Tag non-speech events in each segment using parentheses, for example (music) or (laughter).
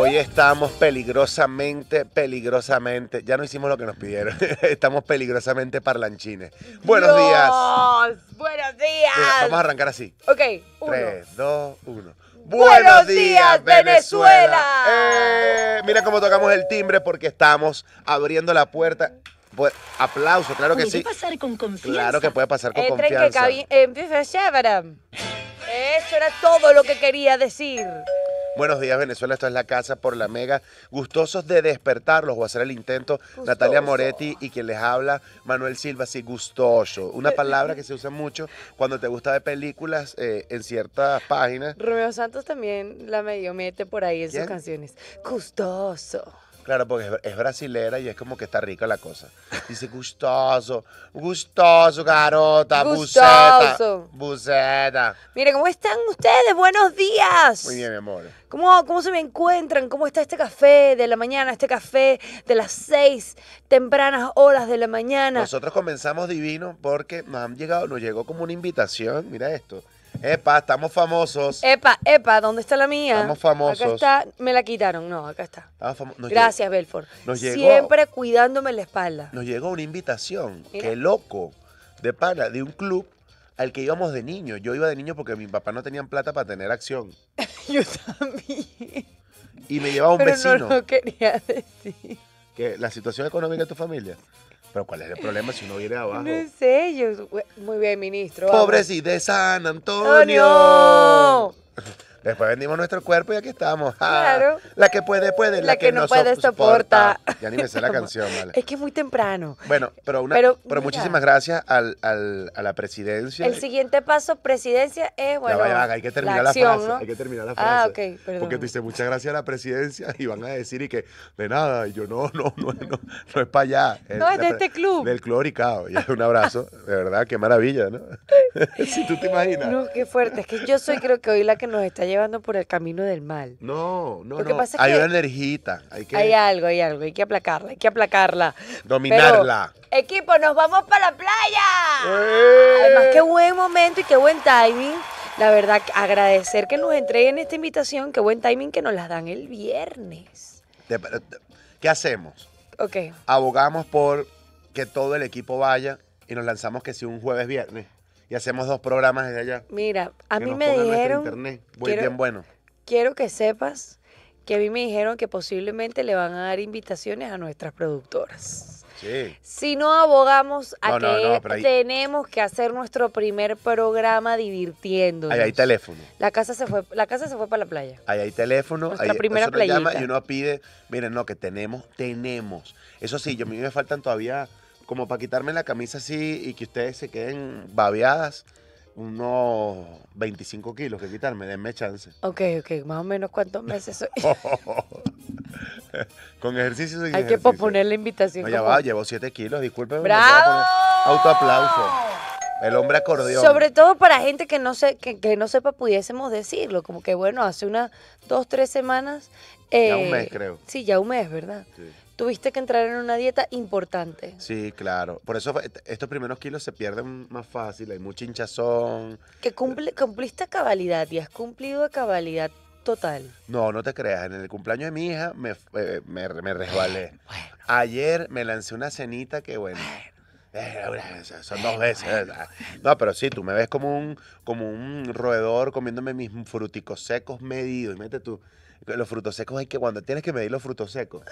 Hoy estamos peligrosamente, peligrosamente. Ya no hicimos lo que nos pidieron. (laughs) estamos peligrosamente parlanchines. Buenos días. Buenos días. vamos a arrancar así. Ok. Uno. Tres, dos, uno. Buenos días, Venezuela. Eh, mira cómo tocamos el timbre porque estamos abriendo la puerta. Pues, aplauso, claro que sí. Puede pasar con confianza. Claro que puede pasar con confianza. que eh, empieza Eso era todo lo que quería decir. Buenos días, Venezuela. Esto es la casa por la mega. Gustosos de despertarlos o hacer el intento. Natalia Moretti y quien les habla, Manuel Silva. Sí, gustoso. Una palabra que se usa mucho cuando te gusta de películas eh, en ciertas páginas. Romeo Santos también la medio mete por ahí en sus canciones. Gustoso. Claro, porque es, brasilera y es como que está rica la cosa. Dice gustoso, gustoso, garota, buceta. Buceta. ¿cómo están ustedes? Buenos días. Muy bien, mi amor. ¿Cómo, se me encuentran? ¿Cómo está este café de la mañana? Este café de las seis tempranas horas de la mañana. Nosotros comenzamos divino porque nos han llegado, nos llegó como una invitación, mira esto Epa, estamos famosos. Epa, epa, ¿dónde está la mía? Estamos famosos. Acá está, me la quitaron. No, acá está. Gracias, Belfort. Siempre cuidándome la espalda. Nos llegó una invitación, qué loco, de pana, de un club al que íbamos de niño. Yo iba de niño porque mi papá no tenían plata para tener acción. (laughs) Yo también. Y me llevaba un Pero vecino. No quería decir. ¿La situación económica de tu familia? Pero ¿cuál es el problema si uno viene abajo? No sé, yo... Muy bien, ministro. Pobres de San ¡Antonio! Después vendimos nuestro cuerpo y aquí estamos. Ah, claro. La que puede, puede. La, que, no, puede, soporta. Ya ni me sé la (laughs) canción, ¿vale? Es que es muy temprano. Bueno, pero, pero, muchísimas gracias al, al, a la presidencia. El siguiente paso, presidencia, es, eh, bueno. Ya vaya, vaya, hay que terminar la, frase. Hay que terminar la ah, frase. Ah, ok, perdón. Porque tú dices muchas gracias a la presidencia (laughs) y van a decir y que de nada. Y yo, no, no, no, no, no es para allá. no, es eh, de este club. Del club Oricao. (laughs) un abrazo, de verdad, qué maravilla, ¿no? (laughs) si tú te imaginas. No, qué fuerte. Es que yo soy, creo que hoy la que nos está llevando por el camino del mal. No, no, no. hay una energita. Hay, que... hay algo, hay algo. Hay que aplacarla, hay que aplacarla. Dominarla. equipo, nos vamos para la playa. ¡Eh! Además, qué buen momento y qué buen timing. La verdad, agradecer que nos entreguen esta invitación. Qué buen timing que nos la dan el viernes. ¿Qué hacemos? Ok. Abogamos por que todo el equipo vaya y nos lanzamos que si un jueves, viernes y hacemos dos programas desde allá. Mira, a mí me dijeron. quiero, bien bueno. Quiero que sepas que a mí me dijeron que posiblemente le van a dar invitaciones a nuestras productoras. Sí. Si no abogamos a que tenemos que hacer nuestro primer programa divirtiéndonos. Ahí hay teléfono. La casa se fue, la casa se fue para la playa. Ahí hay teléfono. La primera playa. y uno pide, miren, no, que tenemos, tenemos. Eso sí, yo, a mí me faltan todavía como para quitarme la camisa así y que ustedes se queden babeadas, unos 25 kilos que quitarme, denme chance. Ok, ok, más o menos cuántos meses soy. (laughs) con ejercicio. Hay que posponer la invitación. va, llevo 7 kilos, disculpen ¡Bravo! Autoaplauso. El hombre acordeón. Sobre todo para gente que no, se, que, no sepa, pudiésemos decirlo. Como que bueno, hace unas dos, tres semanas. ya un eh, mes, creo. Sí, ya un mes, ¿verdad? Sí tuviste que entrar en una dieta importante. Sí, claro. Por eso estos primeros kilos se pierden más fácil, hay mucha hinchazón. Que cumple, cumpliste cabalidad y has cumplido a cabalidad total. No, no te creas. En el cumpleaños de mi hija me, eh, me, resbalé. Eh, Ayer me lancé una cenita que, bueno. Eh, son dos veces. No, pero sí, tú me ves como un, como un roedor comiéndome mis fruticos secos medidos. Y mete tú, los frutos secos hay que, cuando tienes que medir los frutos secos.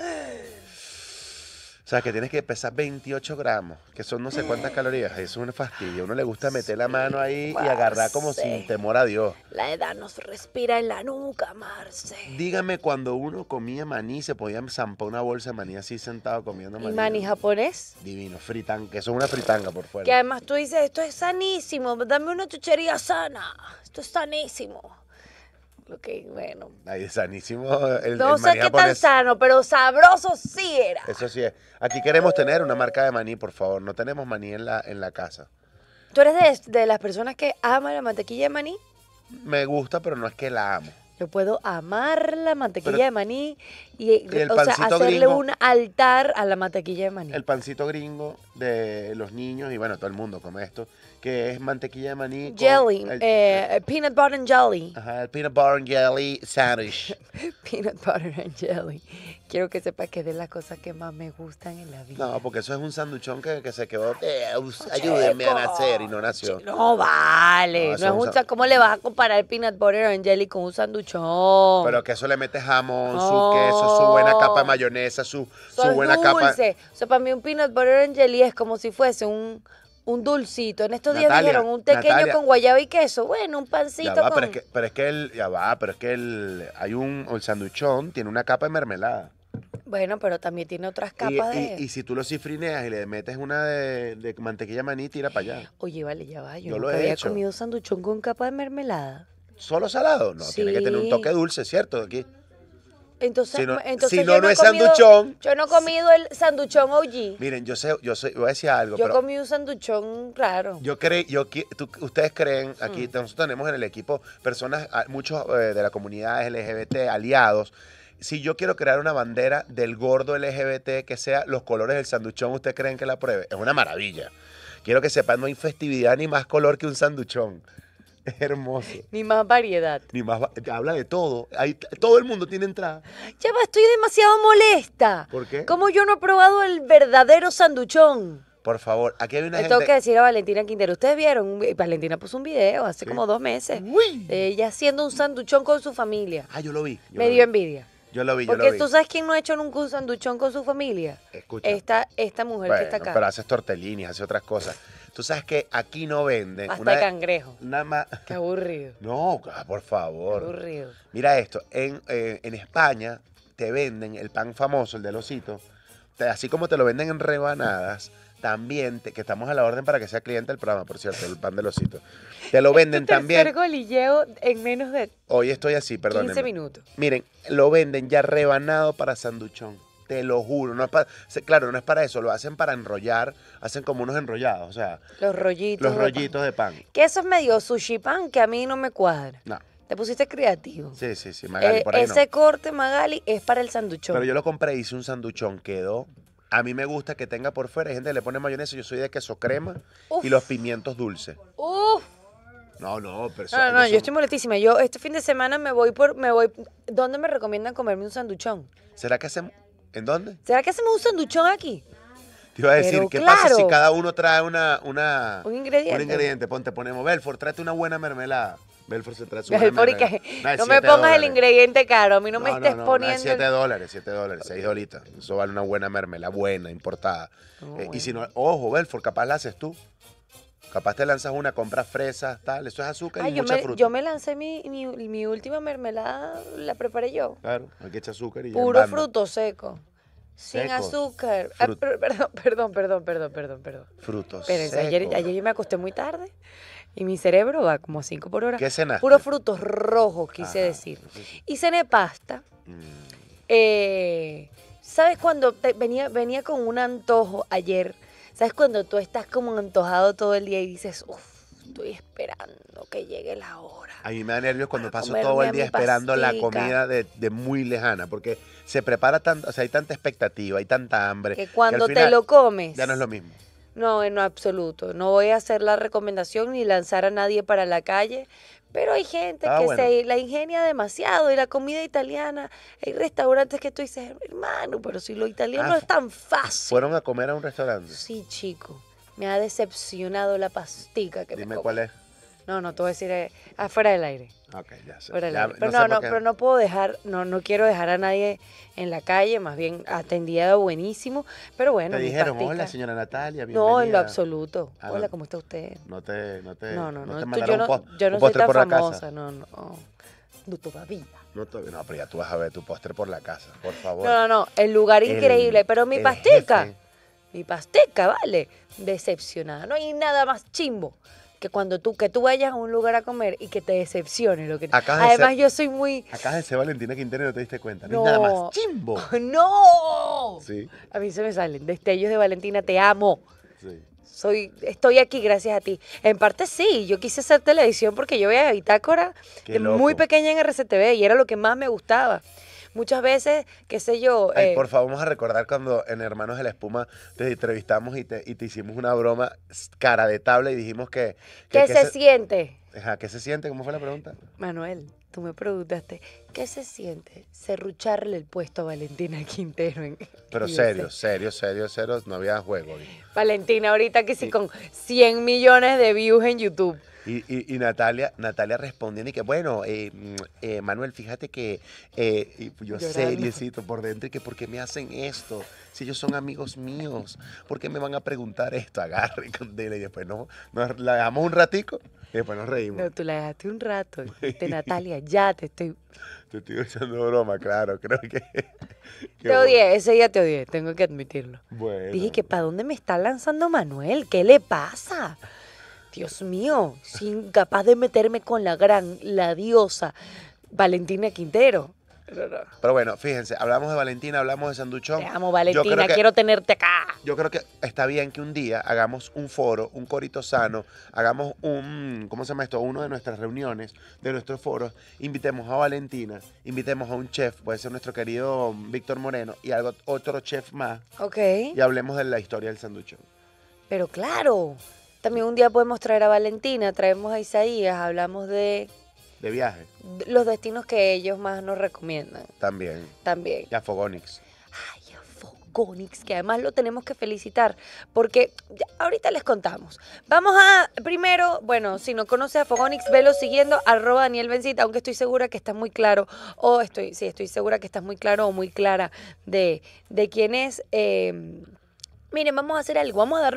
O sea, que tienes que pesar 28 gramos, que son no sé cuántas calorías. es un fastidio. A uno le gusta meter la mano ahí y agarrar como sin temor a Dios. La edad nos respira en la nuca, Marce. Dígame, cuando uno comía maní, se podía zampar una bolsa de maní así sentado comiendo maní. ¿Y maní japonés? Divino, fritanga. Eso es una fritanga por fuera. Que además tú dices, esto es sanísimo, dame una chuchería sana. Esto es sanísimo. Ok, bueno. es sanísimo. El, no sé qué tan sano, pero sabroso sí era. Eso sí es. Aquí queremos tener una marca de maní, por favor. No tenemos maní en la, en la casa. ¿Tú eres de, las personas que ama la mantequilla de maní? Me gusta, pero no es que la amo. Yo puedo amar la mantequilla de maní y, hacerle un altar a la mantequilla de maní. El pancito gringo de los niños, y bueno, todo el mundo come esto, que es mantequilla de maní. Jelly, eh, eh, peanut butter and jelly. Ajá, el peanut butter and jelly sandwich. (laughs) peanut butter and jelly. Quiero que sepa que es de las cosas que más me gustan en la vida. No, porque eso es un sanduchón que, que se quedó. Eh, ayúdenme a nacer y no nació. No vale. No, es un, ¿Cómo le vas a comparar el peanut butter and jelly con un sanduchón? Pero que eso le mete jamón, su queso, su buena capa de mayonesa, su, su buena dulce. capa. O sea, para mí un peanut butter and jelly es como si fuese un un dulcito. En estos días dijeron un tequeño con guayaba y queso. Bueno, un pancito Pero es que, pero el, ya va, pero es que el, hay un, el sanduchón tiene una capa de mermelada. Bueno, pero también tiene otras capas de... Y, si tú lo cifrineas y le metes una de, mantequilla maní, tira para allá. Oye, vale, ya va. Yo, lo he había comido sanduchón con capa de mermelada. ¿Solo salado? No, tiene que tener un toque dulce, ¿cierto? Aquí. Entonces, si no, no, es sanduchón. Yo no he comido el sanduchón OG. Miren, yo sé, yo voy a decir algo. Yo comí un sanduchón claro Yo creo, yo, ustedes creen, aquí mm. nosotros tenemos en el equipo personas, ah, muchos eh, de la comunidad LGBT, aliados. Si yo quiero crear una bandera del gordo LGBT que sea los colores del sanduchón, ¿ustedes creen que la pruebe? Es una maravilla. Quiero que sepan, no hay festividad ni más color que un sanduchón. (laughs) Hermoso. Ni más variedad. Ni más habla de todo. todo el mundo tiene entrada. Ya va, estoy demasiado molesta. ¿Por qué? Como yo no he probado el verdadero sanduchón. Por favor, aquí hay una tengo que decir a Valentina Quintero, ustedes vieron, Valentina puso un video hace como dos meses. Uy. ella haciendo un sanduchón con su familia. Ah, yo lo vi. Me dio envidia. Yo lo vi, yo Porque lo vi. tú sabes quién no ha hecho nunca un sanduchón con su familia. Escucha. Esta, esta mujer que está acá. Pero haces tortellini, hace otras cosas. Tú sabes que aquí no venden. Hasta una, cangrejo. Nada más. Qué aburrido. (laughs) No, ah, por favor. Qué aburrido. Mira esto. Eh, en, España te venden el pan famoso, el de losito. así como te lo venden en rebanadas, también, que estamos a la orden para que sea cliente del programa, por cierto, el pan de losito Te lo venden este también. golilleo en menos de. Hoy estoy así, perdón. 15 minutos. Miren, lo venden ya rebanado para sanduchón. Te lo juro. No claro, no es para eso. Lo hacen para enrollar. Hacen como unos enrollados. O sea. Los rollitos. Los rollitos de pan. Que eso es medio sushi pan que a mí no me cuadra. No. Te pusiste creativo. Sí, sí, sí, Magali, eh, por ahí Ese corte, Magali, es para el sanduchón. Pero yo lo compré, hice un sanduchón, quedó. A mí me gusta que tenga por fuera. Hay gente que le pone mayonesa, yo soy de queso crema y los pimientos dulces. Uf. No, no, pero No, no, yo estoy molestísima. Yo este fin de semana me voy por me voy ¿Dónde me recomiendan comerme un sanduchón? ¿Será que hacemos ¿En dónde? ¿Será que hacemos un sanduchón aquí? Te iba a decir, ¿qué pasa si cada uno trae una, una, un ingrediente? Un ingrediente. Ponte, ponemos, Belfort, tráete una buena mermelada. Belfort se trae su Belfort mermelada. No, me pongas el ingrediente caro, a mí no, me estés poniendo. 7 dólares, 7 dólares, 6 dolitas. Eso vale una buena mermelada, buena, importada. Oh, eh, y si no, ojo, Belfort, capaz la haces tú. Capaz te lanzas una, compras fresas, tal. Eso es azúcar y yo mucha me, fruta. Yo me lancé mi, última mermelada, la preparé yo. Claro, hay que echar azúcar y Puro fruto seco. Sin azúcar. Ah, perdón, perdón, perdón, perdón, perdón, Frutos. Ayer, yo me acosté muy tarde y mi cerebro va como cinco por hora. ¿Qué cenaste? Puro frutos rojos, quise decir. Y cené pasta. Mm. Eh, ¿Sabes cuando venía, venía con un antojo ayer? ¿Sabes cuando tú estás como antojado todo el día y dices, uff? estoy esperando que llegue la hora. A mí me da nervios cuando paso todo el día esperando la comida de, muy lejana, porque se prepara tanto, o sea, hay tanta expectativa, hay tanta hambre. Que cuando te lo comes. Ya no es lo mismo. No, en absoluto. No voy a hacer la recomendación ni lanzar a nadie para la calle, pero hay gente ah, que se la ingenia demasiado y la comida italiana, hay restaurantes que tú dices, hermano, pero si lo italiano ah, es tan fácil. ¿Fueron a comer a un restaurante? Sí, chico. Me ha decepcionado la pastica que me Dime cuál es. No, no, te voy a decir eh, afuera ah, del aire. Ok, ya sé. Pero no, no, pero no puedo dejar, no, no quiero dejar a nadie en la calle, más bien atendido buenísimo, pero bueno. Te dijeron, hola señora Natalia, bienvenida. No, en lo absoluto. Ah, hola, ¿cómo está usted? No te, no te, no, no, no, yo, no yo no soy tan famosa, no, no. No todavía. No, pero ya tú vas a ver tu postre por la casa, por favor. No, no, no, el lugar increíble, pero mi pastica, mi pastica, vale, decepcionada, no hay nada más chimbo que cuando tú, que tú vayas a un lugar a comer y que te decepcione lo que Además, yo soy muy. Acá de ser Valentina Quintero y no te diste cuenta. No, nada más. ¡Chimbo! (laughs) ¡No! Sí. A mí se me salen destellos de Valentina, te amo. Sí. Soy, estoy aquí gracias a ti. En parte sí, yo quise hacer televisión porque yo veía Bitácora muy pequeña en RCTV y era lo que más me gustaba. Muchas veces, qué sé yo... Eh, por favor, vamos a recordar cuando en Hermanos de la Espuma te entrevistamos y te, y te hicimos una broma cara de tabla y dijimos que... ¿Qué se, siente? ¿qué se siente? ¿Cómo fue la pregunta? Manuel, tú me preguntaste, ¿qué se siente serrucharle el puesto a Valentina Quintero? En, (laughs) Pero serio, serio, serio, serio, no había juego. Valentina, ahorita que sí, con 100 millones de views en YouTube. Y, Natalia, Natalia respondiendo y que, bueno, eh, mm, eh, Manuel, fíjate que eh, yo sé, por dentro, y que por qué me hacen esto, si ellos son amigos míos, ¿por qué me van a preguntar esto? Agarre y y después no, nos la dejamos un ratico y después nos reímos. No, tú la dejaste un rato. (laughs) Natalia, ya te estoy... Te estoy echando broma, claro, creo que... (laughs) te odié, ese día te odié, tengo que admitirlo. Dije que, ¿para dónde me está lanzando Manuel? ¿Qué le pasa? Dios mío, sin capaz de meterme con la gran, la diosa Valentina Quintero. Pero bueno, fíjense, hablamos de Valentina, hablamos de Sanduchón. Te amo, Valentina, quiero tenerte acá. Yo creo que está bien que un día hagamos un foro, un corito sano, hagamos un, ¿cómo se llama esto? Uno de nuestras reuniones, de nuestros foros, invitemos a Valentina, invitemos a un chef, puede ser nuestro querido Víctor Moreno, y algo, otro chef más. Ok. Y hablemos de la historia del Sanduchón. Pero claro, también un día podemos traer a Valentina, traemos a Isaías, hablamos de... De viaje. Los destinos que ellos más nos recomiendan. También. También. Y a Fogonix. Ay, a Fogonix, que además lo tenemos que felicitar, porque ahorita les contamos. Vamos a, primero, bueno, si no conoces a Fogonix, velo siguiendo, arroba Daniel Bencita, aunque estoy segura que está muy claro, o estoy, sí, estoy segura que está muy claro o muy clara de, de quién es. Eh, miren, vamos a hacer algo, vamos a